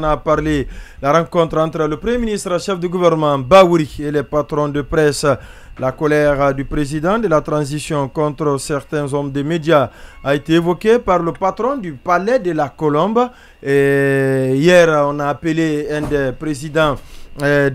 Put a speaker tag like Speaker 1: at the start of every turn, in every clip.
Speaker 1: On a parlé de la rencontre entre le Premier ministre, chef de gouvernement Baouri et les patrons de presse. La colère du président de la transition contre certains hommes des médias a été évoquée par le patron du palais de la Colombe. hier, on a appelé un des présidents euh,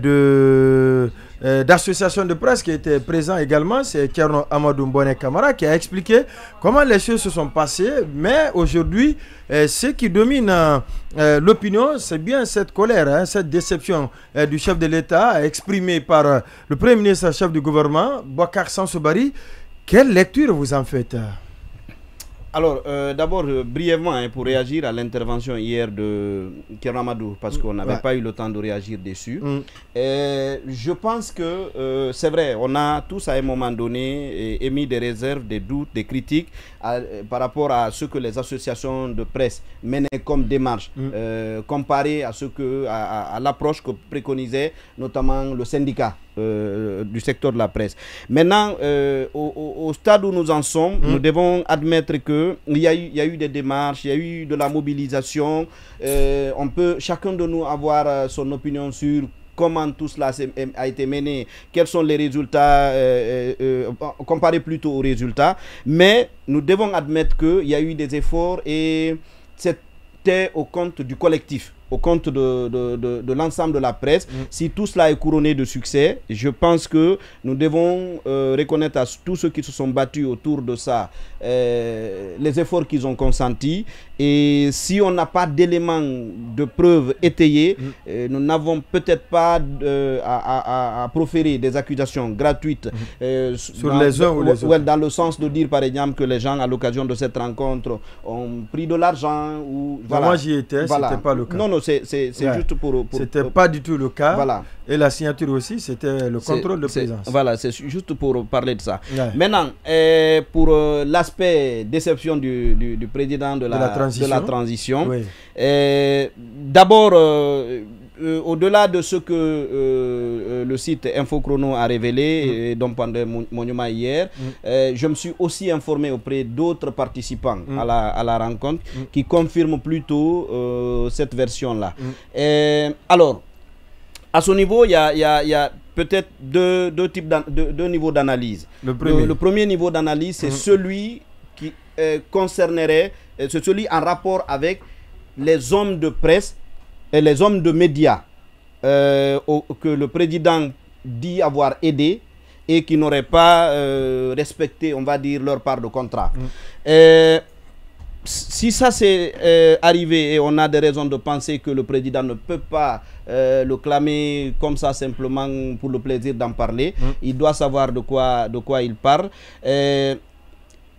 Speaker 1: de euh, d'associations de presse qui était présents également, c'est Tcherno Amadou Mbone Kamara qui a expliqué comment les choses se sont passées. Mais aujourd'hui, euh, ce qui domine euh, l'opinion, c'est bien cette colère, hein, cette déception du chef de l'État exprimée par le Premier ministre, chef du gouvernement, Bokar Sansoubari. Quelle lecture vous en faites
Speaker 2: alors, euh, d'abord, euh, brièvement, hein, pour réagir à l'intervention hier de Keramadou, parce qu'on n'avait pas eu le temps de réagir dessus. Mm. Euh, je pense que c'est vrai, on a tous à un moment donné émis des réserves, des doutes, des critiques par rapport à ce que les associations de presse menaient comme démarche, mm. comparé à ce que à l'approche que préconisait notamment le syndicat. Euh, du secteur de la presse. Maintenant, euh, au, stade où nous en sommes, nous hmm. devons admettre qu'il y, a eu, y a eu des démarches, il y a eu de la mobilisation. Euh, on peut chacun de nous avoir son opinion sur comment tout cela a été mené, quels sont les résultats, euh, plutôt aux résultats. Mais nous devons admettre qu'il y a eu des efforts et c'était au compte du collectif au compte de, l'ensemble de la presse. Mm. Si tout cela est couronné de succès, je pense que nous devons euh, reconnaître à tous ceux qui se sont battus autour de ça euh, les efforts qu'ils ont consentis. Et si on n'a pas d'éléments de preuve étayés, mm. euh, nous n'avons peut-être pas à, proférer des accusations gratuites mm. sur les uns ou les autres. Dans le sens de dire par exemple que les gens à l'occasion de cette rencontre ont pris de l'argent ou voilà. Moi j'y étais, ce n'était pas le cas c'est juste pour... c'était euh, pas du tout le cas.
Speaker 1: Et la signature aussi, c'était
Speaker 2: le contrôle de présence. Voilà, c'est juste pour parler de ça. Maintenant, euh, pour euh, l'aspect déception du, président de la, de la transition, d'abord euh, au-delà de ce que euh, euh, le site Infochrono a révélé, mm. donc pendant mon, monument hier, mm. je me suis aussi informé auprès d'autres participants mm. à, la, rencontre qui confirment plutôt cette version-là. Alors, à ce niveau, il y a, peut-être deux, deux, types de deux niveaux d'analyse. Le, le, premier niveau d'analyse, c'est celui qui concernerait, c'est celui en rapport avec les hommes de presse et les hommes de médias euh, que le président dit avoir aidé et qui n'auraient pas euh, respecté, on va dire, leur part de contrat. Mm. Euh, si ça s'est arrivé et on a des raisons de penser que le président ne peut pas le clamer comme ça simplement pour le plaisir d'en parler, mm. il doit savoir de quoi, de quoi il parle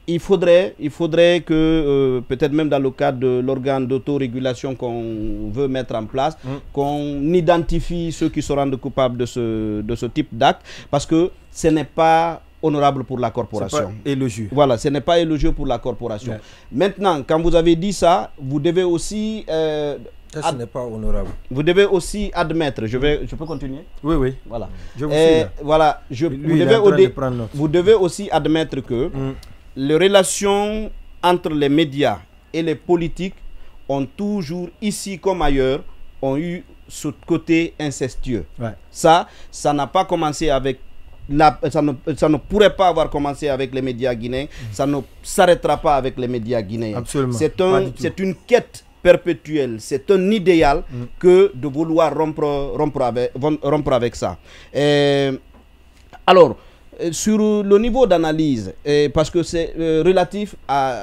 Speaker 2: il faudrait, il faudrait que, euh, peut-être même dans le cadre de l'organe d'autorégulation qu'on veut mettre en place, mm. qu'on identifie ceux qui se rendent coupables de ce, de ce type d'acte, parce que ce n'est pas honorable pour la corporation. Pas élogieux. Voilà, ce n'est pas élogieux pour la corporation. Maintenant, quand vous avez dit ça, vous devez aussi... Euh, ça, ce n'est pas honorable. Vous devez aussi admettre, je, vais, je peux continuer Oui, oui. Voilà. Je vous, euh, Voilà, je, vous, devez aussi admettre que mm les relations entre les médias et les politiques ont toujours, ici comme ailleurs, ont eu ce côté incestueux. Ça, ça n'a pas commencé avec... La, ça, ne, ça ne pourrait pas avoir commencé avec les médias guinéens, ça ne s'arrêtera pas avec les médias guinéens. C'est un, une quête perpétuelle, c'est un idéal mm. que de vouloir rompre, rompre, avec, rompre avec ça. Et, alors, euh, sur le niveau d'analyse, euh, parce que c'est euh, relatif à,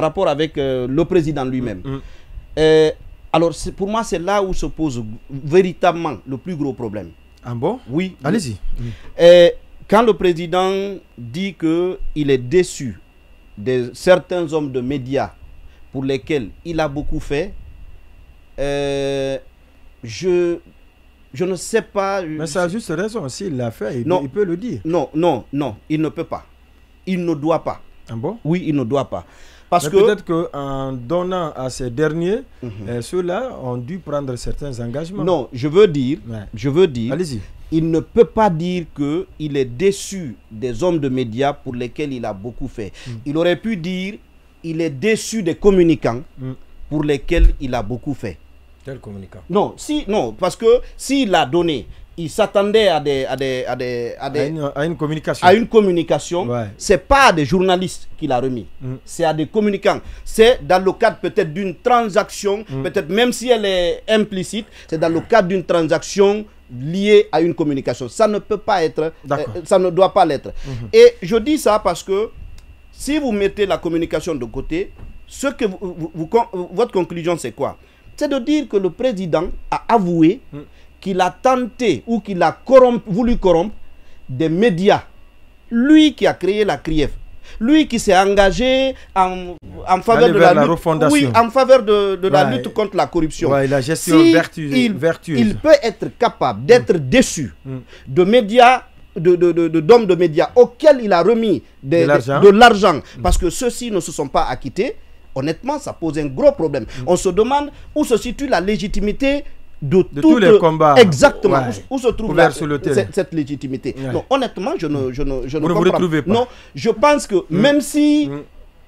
Speaker 2: rapport avec le président lui-même. Mm, mm. alors, pour moi, c'est là où se pose véritablement le plus gros problème. Ah bon Oui. Allez-y. Quand le président dit qu'il est déçu de certains hommes de médias pour lesquels il a beaucoup fait, je je ne sais pas. Euh, Mais ça a juste raison, s'il l'a fait, il, non, peut, il peut le dire. Non, non, non, il ne peut pas. Il ne doit pas. Ah bon Oui, il ne
Speaker 1: doit pas. Parce que peut-être qu'en donnant à ces derniers, mhm. euh, ceux-là ont dû
Speaker 2: prendre certains engagements. Non, je veux dire, je veux dire, allez Il ne peut pas dire qu'il est déçu des hommes de médias pour lesquels il a beaucoup fait. Mm. Il aurait pu dire, il est déçu des communicants mm. pour lesquels il a beaucoup fait. Tel communicant. Non, si, non, parce que s'il l'a donné, il s'attendait à des, à une, communication. À une communication. C'est pas à des journalistes qu'il a remis. Mm. C'est à des communicants. C'est dans le cadre peut-être d'une transaction, mm. peut-être même si elle est implicite, c'est dans le cadre d'une transaction liée à une communication. Ça ne peut pas être, euh, ça ne doit pas l'être. Mm-hmm. Et je dis ça parce que si vous mettez la communication de côté, ce que votre conclusion c'est quoi c'est de dire que le président a avoué qu'il a tenté ou qu'il a voulu corrompre des médias. Lui qui a créé la CRIEF, lui qui s'est engagé en, faveur de la, lutte, en faveur de, la lutte contre la corruption. la gestion si il, peut être capable d'être mm. déçu mm. de médias d'hommes de, de, de, médias auxquels il a remis de l'argent, mm. parce que ceux-ci ne se sont pas acquittés honnêtement, ça pose un gros problème. On se demande où se situe la légitimité de, tous les combats. Exactement. Où, se trouve cette, légitimité honnêtement, mm. je ne, je ne, je ne comprends pas. Non, je pense que mm. même si mm.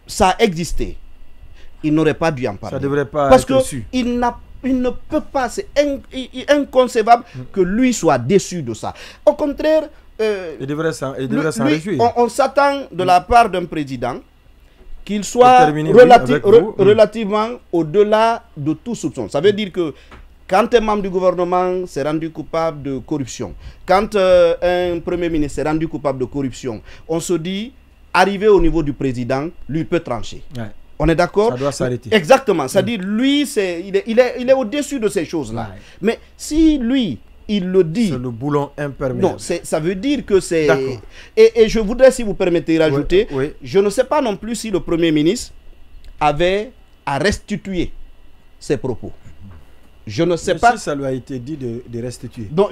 Speaker 2: ça existait, il n'aurait pas dû en parler. Ça devrait pas Parce qu'il n'a il ne peut pas, c'est inconcevable que lui soit déçu de ça. Au contraire, euh,
Speaker 1: il devrait s'en réjouir. On,
Speaker 2: on s'attend de la part d'un président qu'il soit relativement au-delà de tout soupçon. Ça veut mm. dire que quand un membre du gouvernement s'est rendu coupable de corruption, quand euh, un premier ministre s'est rendu coupable de corruption, on se dit, arrivé au niveau du président, lui peut trancher. On est d'accord Ça doit s'arrêter. Exactement. C'est-à-dire, mm. lui, il est, au-dessus de ces choses-là. Mais si lui, il le dit. C'est le boulon imperméable. Non, ça veut dire que c'est... Et, je voudrais, si vous permettez, rajouter, je ne sais pas non plus si le Premier ministre avait à restituer ses propos. Je ne sais pas... Si ça lui a été dit de, restituer. Donc,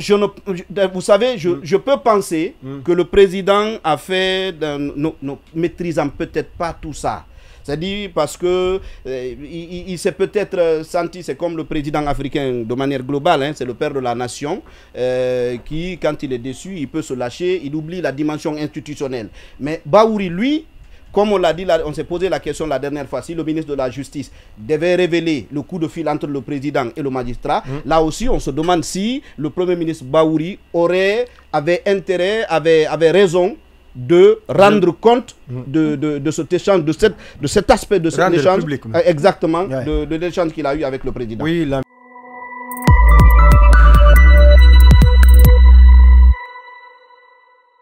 Speaker 2: vous savez, je, mm. peux penser mm. que le président a fait... Ne maîtrisant peut-être pas tout ça, c'est-à-dire parce que euh, il, s'est peut-être euh, senti, c'est comme le président africain de manière globale, hein, c'est le père de la nation, euh, qui, quand il est déçu, il peut se lâcher, il oublie la dimension institutionnelle. Mais Baouri, lui, comme on l'a dit, on s'est posé la question la dernière fois, si le ministre de la Justice devait révéler le coup de fil entre le président et le magistrat, mmh. là aussi on se demande si le Premier ministre Baouri aurait, avait intérêt, avait, avait raison de rendre compte de, de, de, cet échange, de, cette, de cet aspect de cet échange, euh, exactement, de, de l'échange qu'il a eu avec le président.